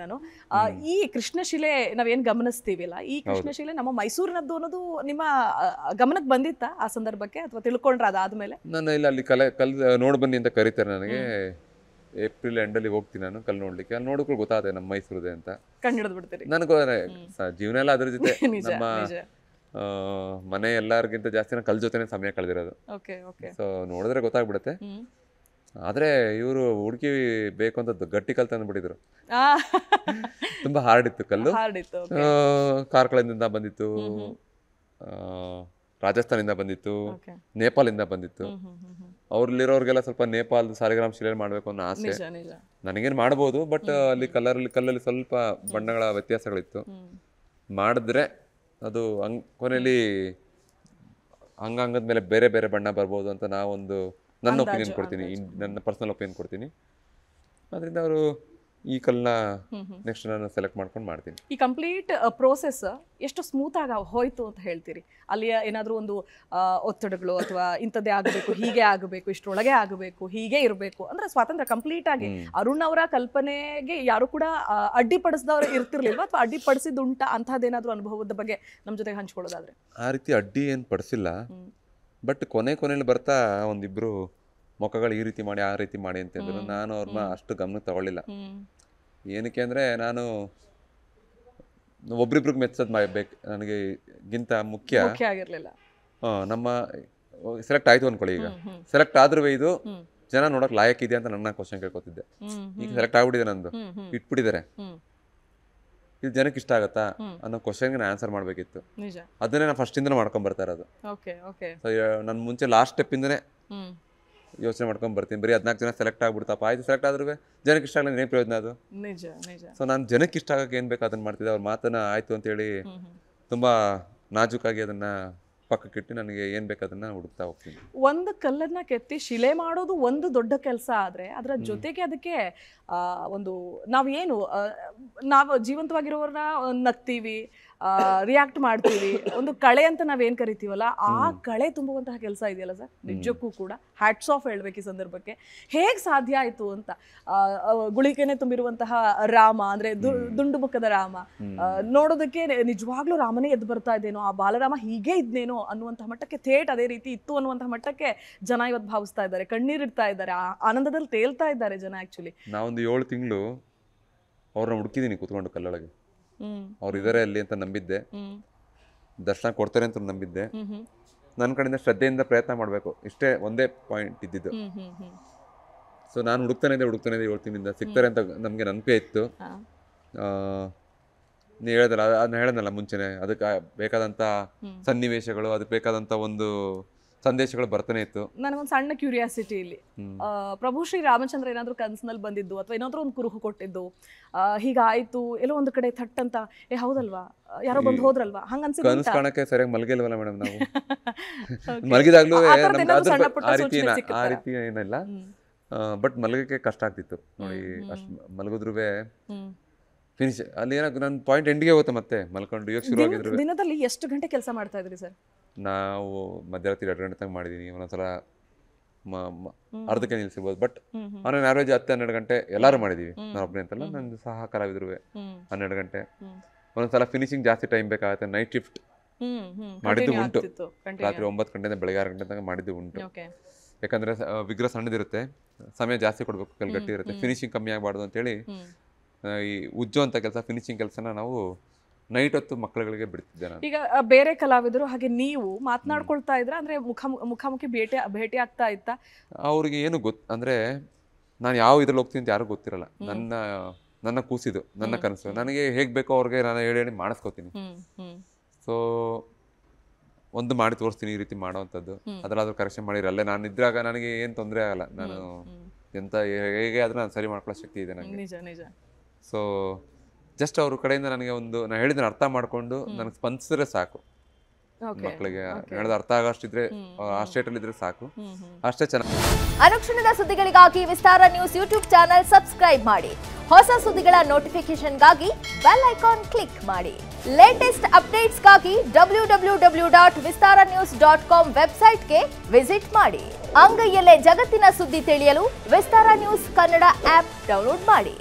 ನಾನು ಈ ಕೃಷ್ಣಶಿಲೆ ನಾವೇನ್ ಗಮನಿಸ್ತೀವಿಲ್ಲ ಈ ಕೃಷ್ಣಶಿಲೆ ನಮ್ಮ ಮೈಸೂರಿನದ್ದು ಅನ್ನೋದು ನಿಮ್ಮ ಗಮನಕ್ಕೆ ಬಂದಿತ್ತ ಆ ಸಂದರ್ಭಕ್ಕೆ ಅಥವಾ ತಿಳ್ಕೊಂಡ್ರ ಅದಾದ್ಮೇಲೆ ನಾನು ಇಲ್ಲ ಅಲ್ಲಿ ಕಲೆ ಕಲ್ ನೋಡ್ ಬನ್ನಿ ಅಂತ ಕರೀತಾರೆ ನನಗೆ ಏಪ್ರಿಲ್ ಎಂಡ್ ಅಲ್ಲಿ ಹೋಗ್ತೀನಿ ನಾನು ಕಲ್ ನೋಡ್ಲಿಕ್ಕೆ ಅಲ್ಲಿ ನೋಡಕ್ಕೂ ಗೊತ್ತಾದೆ ನಮ್ಮ ಮೈಸೂರದೇ ಅಂತ ಕಂಡು ನನಗೆ ಜೀವನ ಎಲ್ಲ ಅದ್ರ ಜೊತೆ ನಮ್ಮ ಮನೆ ಎಲ್ಲಾರ್ಗಿಂತ ಜಾಸ್ತಿ ಕಲ್ ಜೊತೆನೇ ಸಮಯ ಕಳೆದಿರೋದು ಸೊ ನೋಡಿದ್ರೆ ಗೊತ್ತಾಗ್ಬಿಡುತ್ತೆ ಆದರೆ ಇವರು ಹುಡುಕಿ ಬೇಕು ಅಂತ ಗಟ್ಟಿ ಕಲ್ ತಂದ್ಬಿಟ್ಟಿದ್ರು ತುಂಬಾ ಹಾರ್ಡ್ ಇತ್ತು ಕಲ್ಲು ಕಾರ್ಕಳದಿಂದ ಬಂದಿತ್ತು ರಾಜಸ್ಥಾನಿಂದ ಬಂದಿತ್ತು ನೇಪಾಳಿಂದ ಬಂದಿತ್ತು ಅವ್ರಲ್ಲಿರೋರ್ಗೆಲ್ಲ ಸ್ವಲ್ಪ ನೇಪಾಲ್ ಸಾರಿಗ್ರಾಮ್ ಶಿಲೆ ಮಾಡಬೇಕು ಅನ್ನೋ ಆಸೆ ನನಗೇನು ಮಾಡ್ಬೋದು ಬಟ್ ಅಲ್ಲಿ ಕಲರ್ ಕಲ್ಲಲ್ಲಿ ಸ್ವಲ್ಪ ಬಣ್ಣಗಳ ವ್ಯತ್ಯಾಸಗಳಿತ್ತು ಮಾಡಿದ್ರೆ ಅದು ಹಂಗ್ ಕೊನೆಯಲ್ಲಿ ಅಂಗಾಂಗದ ಮೇಲೆ ಬೇರೆ ಬೇರೆ ಬಣ್ಣ ಬರ್ಬೋದು ಅಂತ ನಾವೊಂದು ನನ್ನ ಒಪಿನಿಯನ್ ಕೊಡ್ತೀನಿ ನನ್ನ ಪರ್ಸನಲ್ ಒಪಿನಿಯನ್ ಕೊಡ್ತೀನಿ ಅದರಿಂದ ಅವರು ಈ ಕಲ್ನ ನೆಕ್ಸ್ಟ್ ನಾನು ಸೆಲೆಕ್ಟ್ ಮಾಡ್ಕೊಂಡು ಮಾಡ್ತೀನಿ ಈ ಕಂಪ್ಲೀಟ್ ಪ್ರೋಸೆಸ್ ಎಷ್ಟು ಸ್ಮೂತ್ ಆಗಿ ಹೋಯ್ತು ಅಂತ ಹೇಳ್ತೀರಿ ಅಲ್ಲಿ ಏನಾದರೂ ಒಂದು ಒತ್ತಡಗಳು ಅಥವಾ ಇಂಥದ್ದೇ ಆಗಬೇಕು ಹೀಗೆ ಆಗಬೇಕು ಇಷ್ಟರೊಳಗೆ ಆಗಬೇಕು ಹೀಗೆ ಇರಬೇಕು ಅಂದ್ರೆ ಸ್ವಾತಂತ್ರ್ಯ ಕಂಪ್ಲೀಟ್ ಆಗಿ ಅರುಣ್ ಅವರ ಕಲ್ಪನೆಗೆ ಯಾರು ಕೂಡ ಅಡ್ಡಿಪಡಿಸಿದವರು ಇರ್ತಿರ್ಲಿಲ್ವಾ ಅಥವಾ ಅಡ್ಡಿಪಡಿಸಿದುಂಟ ಅಂತಹದ್ದೇನಾದ್ರೂ ಅನುಭವದ ಬಗ್ಗೆ ನಮ್ಮ ಜೊತೆಗೆ ಹಂಚ್ಕೊಳ್ಳೋದಾದ್ರೆ ಆ ರೀತಿ ಅಡ್ಡಿ ಏನು ಪಡಿಸಿಲ್ಲ ಬಟ್ ಕೊನೆ ಕೊನೆಯಲ್ಲಿ ಬರ್ತಾ ಒಂದಿಬ್ರು ಮೊಖಗಳು ಈ ರೀತಿ ಮಾಡಿ ಆ ರೀತಿ ಮಾಡಿ ಅಂತಂದ್ರು ನಾನು ಅವ್ರನ್ನ ಅಷ್ಟು ಗಮನ ತಗೊಳ್ಳಿಲ್ಲ ಏನಕ್ಕೆ ಅಂದ್ರೆ ನಾನು ಒಬ್ರಿಬ್ರಿಗೆ ಮೆಚ್ಚದ್ ಮಾಡಬೇಕು ನನಗೆ ಗಿಂತ ಮುಖ್ಯ ನಮ್ಮ ಸೆಲೆಕ್ಟ್ ಆಯ್ತು ಅನ್ಕೊಳ್ಳಿ ಈಗ ಸೆಲೆಕ್ಟ್ ಆದ್ರೂ ಇದು ಜನ ನೋಡಕ್ ಲಾಯಕ್ ಇದೆ ಅಂತ ನನ್ನ ಕ್ವಶನ್ ಕೇಳ್ಕೊತಿದ್ದೆ ಈಗ ಸೆಲೆಕ್ಟ್ ಆಗ್ಬಿಟ್ಟಿದೆ ನಂದು ಇಟ್ಬಿಟ್ಟಿದ್ದಾರೆ ಇದು ಜನಕ್ಕೆ ಇಷ್ಟ ಆಗತ್ತಾ ಅನ್ನೋ ಕ್ವಶನ್ಗೆ ನಾನು ಆನ್ಸರ್ ಮಾಡಬೇಕಿತ್ತು ಅದನ್ನೇ ನಾನು ಇಂದ ಮಾಡ್ಕೊಂಡ್ ಬರ್ತಾ ಇರೋದು ನನ್ನ ನಾನು ಮುಂಚೆ ಲಾಸ್ಟ್ ಸ್ಟೆಪ್ ಸ್ಟೆಪ್ಪಿಂದನೇ ಯೋಚನೆ ಮಾಡ್ಕೊಂಡ್ ಬರ್ತೀನಿ ಬರೀ ಹದಿನಾಲ್ಕು ಜನ ಸೆಲೆಕ್ಟ್ ಆಗ್ಬಿಡ್ತಪ್ಪ ಆಯ್ತು ಸೆಲೆಕ್ಟ್ ಆದ್ರೂ ಜನಕ್ಕೆ ಇಷ್ಟ ಆಗಲಿ ಏನೇ ಪ್ರಯೋಜನ ಅದು ಸೊ ನಾನು ಜನಕ್ಕೆ ಇಷ್ಟ ಆಗಕ್ಕೆ ಏನ್ ಬೇಕು ಅದನ್ನ ಮಾಡ್ತಿದ್ದೆ ಅವ್ರ ಮಾತನ್ನ ಆಯ್ತು ಅಂತ ಹೇಳಿ ತುಂಬಾ ನಾಜುಕಾಗಿ ಅದನ್ನ ಪಕ್ಕಕ್ಕಿಟ್ಟು ನನಗೆ ಏನು ಬೇಕು ಅದನ್ನು ಹುಡುಕ್ತಾ ಹೋಗ್ತೀನಿ ಒಂದು ಕಲ್ಲನ್ನು ಕೆತ್ತಿ ಶಿಲೆ ಮಾಡೋದು ಒಂದು ದೊಡ್ಡ ಕೆಲಸ ಆದರೆ ಅದರ ಜೊತೆಗೆ ಅದಕ್ಕೆ ಒಂದು ನಾವು ಏನು ನಾವು ಜೀವಂತವಾಗಿರೋರನ್ನ ನಗ್ತೀವಿ ರಿಯಾಕ್ಟ್ ಮಾಡ್ತೀವಿ ಒಂದು ಕಳೆ ಅಂತ ನಾವೇನು ಕರಿತೀವಲ್ಲ ಆ ಕಳೆ ತುಂಬುವಂತಹ ಕೆಲಸ ಇದೆಯಲ್ಲ ಸರ್ ನಿಜಕ್ಕೂ ಕೂಡ ಹ್ಯಾಟ್ಸ್ ಆಫ್ ಹೇಳ್ಬೇಕು ಈ ಸಂದರ್ಭಕ್ಕೆ ಹೇಗೆ ಸಾಧ್ಯ ಆಯ್ತು ಅಂತ ಗುಳಿಕೆನೆ ತುಂಬಿರುವಂತಹ ರಾಮ ಅಂದ್ರೆ ದುಂಡು ಮುಖದ ರಾಮ ನೋಡೋದಕ್ಕೆ ನಿಜವಾಗ್ಲೂ ರಾಮನೇ ಎದ್ದು ಬರ್ತಾ ಇದ್ದೇನೋ ಆ ಬಾಲರಾಮ ಹೀಗೆ ಇದ್ನೇನೋ ಅನ್ನುವಂತಹ ಮಟ್ಟಕ್ಕೆ ಥೇಟ್ ಅದೇ ರೀತಿ ಇತ್ತು ಅನ್ನುವಂತಹ ಮಟ್ಟಕ್ಕೆ ಜನ ಇವತ್ತು ಭಾವಿಸ್ತಾ ಇದ್ದಾರೆ ಕಣ್ಣೀರಿಡ್ತಾ ಇದ್ದಾರೆ ಆನಂದದಲ್ಲಿ ತೇಲ್ತಾ ಇದ್ದಾರೆ ಜನ ಆಕ್ಚುಲಿ ನಾವೊಂದು ಏಳು ತಿಂಗಳು ಅವ್ರನ್ನ ಹುಡುಕಿದ್ದೀನಿ ಕೂತ್ಕೊಂಡು ಕಲ್ಲೊಳಗೆ ಅವ್ರು ಇದಾರೆ ಅಲ್ಲಿ ಅಂತ ನಂಬಿದ್ದೆ ದರ್ಶನ ಕೊಡ್ತಾರೆ ಅಂತ ನಂಬಿದ್ದೆ ನನ್ನ ಕಡೆಯಿಂದ ಶ್ರದ್ಧೆಯಿಂದ ಪ್ರಯತ್ನ ಮಾಡಬೇಕು ಇಷ್ಟೇ ಒಂದೇ ಪಾಯಿಂಟ್ ಇದ್ದಿದ್ದು ಸೊ ನಾನು ಹುಡುಕ್ತಾನೆ ಇದ್ದೆ ಹುಡುಕ್ತಾನೆ ಇದೆ ಏಳು ಸಿಗ್ತಾರೆ ಅಂತ ನಮಗೆ ನಂಬಿಕೆ ಇತ್ತು ನೀ ಹೇಳ್ದಲ್ಲ ಅದನ್ನ ಹೇಳದ್ನಲ್ಲ ಮುಂಚೆನೆ ಅದಕ್ಕೆ ಬೇಕಾದಂತ ಸನ್ನಿವೇಶಗಳು ಅದಕ್ಕೆ ಬೇಕಾದಂತ ಒಂದು ಸಂದೇಶಗಳು ಬರ್ತಾನೆ ಇತ್ತು ನನಗೊಂದು ಸಣ್ಣ ಕ್ಯೂರಿಯಾಸಿಟಿ ಇಲ್ಲಿ ಪ್ರಭು ಶ್ರೀ ರಾಮಚಂದ್ರ ಏನಾದರೂ ಕನಸಿನಲ್ಲಿ ಬಂದಿದ್ದು ಅಥವಾ ಏನಾದರೂ ಒಂದು ಕುರುಹು ಕೊಟ್ಟಿದ್ದು ಹೀಗಾಯಿತು ಎಲ್ಲೋ ಒಂದು ಕಡೆ ಥಟ್ ಅಂತ ಏ ಹೌದಲ್ವಾ ಯಾರೋ ಬಂದು ಹೋದ್ರಲ್ವಾ ಹಂಗ ಕನಸು ಕಾಣಕ್ಕೆ ಸರಿಯಾಗಿ ಮಲಗಿಲ್ವಲ್ಲ ಮೇಡಮ್ ನಾವು ಮಲಗಿದಾಗ್ಲೂ ಆ ರೀತಿ ಆ ರೀತಿ ಏನಿಲ್ಲ ಬಟ್ ಮಲಗಕ್ಕೆ ಕಷ್ಟ ಆಗ್ತಿತ್ತು ನೋಡಿ ಅಷ್ಟು ಮಲಗಿದ್ರು ಫಿನಿಶ್ ಅಲ್ಲಿ ಏನಾಗ ನನ್ನ ಪಾಯಿಂಟ್ ಎಂಡ್ಗೆ ಹೋಗುತ್ತೆ ಮತ್ತೆ ಮಲ್ಕೊಂಡು ಯೋಗ ಶುರು ಆಗಿದ್ರು ದಿನದಲ್ಲಿ ಎಷ್ಟು ಗಂಟೆ ಕೆಲಸ ಮಾಡ್ತಾ ಇದ್ರಿ ಸರ್ ನಾವು ಮಧ್ಯರಾತ್ರಿ ಎರಡು ಗಂಟೆ ತನಕ ಮಾಡಿದ್ದೀನಿ ಒಂದೊಂದ್ಸಲ ಅರ್ಧಕ್ಕೆ ನಿಲ್ಸಿರ್ಬೋದು ಬಟ್ ಆನ್ ಆವ್ರೇಜ್ ಹತ್ತು ಹನ್ನೆರಡು ಗಂಟೆ ಎಲ್ಲರೂ ಮಾಡಿದೀವಿ ನಾನು ಒಬ್ಬನೇ ಅಂತಲ್ಲ ನಂದು ಸಹ ಕಲಾವಿದ್ರು ಹನ್ನೆರಡು ಗಂಟೆ ಒಂದೊಂದ್ಸಲ ಫಿನಿಶಿಂಗ್ ಜಾಸ್ತಿ ಟೈಮ್ ಬೇಕಾಗುತ್ತೆ ನೈಟ್ ಶಿಫ್ಟ್ ಮಾಡಿದ್ದು ಉಂಟು ರಾತ್ರಿ ಒಂಬತ್ತು ಗಂಟೆಯಿಂದ ಬೆಳಗ್ಗೆ ಆರು ಗಂಟೆ ತನಕ ಮಾಡಿದ್ದು ಉಂಟು ಯಾಕಂದ್ರೆ ವಿಗ್ರಹ ಸಣ್ಣದಿರುತ್ತೆ ಸಮಯ ಜಾಸ್ತಿ ಕೊಡಬೇಕು ಕಲ್ ಗಟ್ಟಿ ಇರುತ್ತೆ ಫಿನಿಶಿಂಗ್ ಕಮ್ಮಿ ಆಗಬಾರ್ದು ಅಂತೇಳಿ ಈ ಅಂತ ಕೆಲಸ ಫಿನಿಶಿಂಗ್ ಕೆಲಸನ ನಾವು ನೈಟ್ ಹೊತ್ತು ಮಕ್ಕಳುಗಳಿಗೆ ಬಿಡ್ತಿದ್ದೆ ಈಗ ಬೇರೆ ಕಲಾವಿದರು ಹಾಗೆ ನೀವು ಮಾತನಾಡ್ಕೊಳ್ತಾ ಇದ್ರೆ ಅಂದ್ರೆ ಮುಖ ಮುಖಾಮುಖಿ ಭೇಟಿ ಭೇಟಿ ಆಗ್ತಾ ಇತ್ತ ಅವ್ರಿಗೆ ಏನು ಗೊತ್ ಅಂದ್ರೆ ನಾನು ಯಾವ ಇದ್ರಲ್ಲಿ ಹೋಗ್ತೀನಿ ಅಂತ ಯಾರಿಗೂ ಗೊತ್ತಿರಲ್ಲ ನನ್ನ ನನ್ನ ಕೂಸಿದು ನನ್ನ ಕನಸು ನನಗೆ ಹೇಗ್ ಬೇಕೋ ಅವ್ರಿಗೆ ನಾನು ಹೇಳಿ ಹೇಳಿ ಮಾಡಿಸ್ಕೋತೀನಿ ಸೊ ಒಂದು ಮಾಡಿ ತೋರಿಸ್ತೀನಿ ಈ ರೀತಿ ಮಾಡುವಂಥದ್ದು ಅದರಾದ್ರೂ ಕರೆಕ್ಷನ್ ಅಲ್ಲೇ ನಾನು ಇದ್ರಾಗ ನನಗೆ ಏನು ತೊಂದರೆ ಆಗಲ್ಲ ನಾನು ಎಂತ ಹೇಗೆ ಆದ್ರೂ ನಾನು ಸರಿ ಮಾಡ್ಕೊಳ್ಳೋ ಶಕ್ತಿ ಇದೆ ನನಗೆ ಸೊ ಜಸ್ಟ್ ಅವ್ರ ಕಡೆಯಿಂದ ನನಗೆ ಒಂದು ನಾನು ಹೇಳಿದ್ರೆ ಅರ್ಥ ಮಾಡಿಕೊಂಡು ನನಗೆ ಸ್ಪಂದಿಸಿದ್ರೆ ಸಾಕು ಮಕ್ಕಳಿಗೆ ನಡೆದ ಅರ್ಥ ಆಗಷ್ಟಿದ್ರೆ ಆ ಸ್ಟೇಟ್ ಅಲ್ಲಿ ಇದ್ರೆ ಸಾಕು ಅಷ್ಟೇ ಚೆನ್ನಾಗಿ ಅನುಕ್ಷಣದ ಸುದ್ದಿಗಳಿಗಾಗಿ Vistara news YouTube channel subscribe ಮಾಡಿ ಹೊಸ ಸುದ್ದಿಗಳ ನೋಟಿಫಿಕೇಶನ್ಗಾಗಿ ಬೆಲ್ ಐಕಾನ್ ಕ್ಲಿಕ್ ಮಾಡಿ ಲೇಟೆಸ್ಟ್ ಅಪ್ಡೇಟ್ಸ್ಗಾಗಿ W W W dot Vistara news dot com ವೆಬ್ಸೈಟ್ಗೆ ವಿಸಿಟ್ ಮಾಡಿ ಅಂಗೈಯಲ್ಲೇ ಜಗತ್ತಿನ ಸುದ್ದಿ ತಿಳಿಯಲು Vistara news Kannada app download ಮಾಡಿ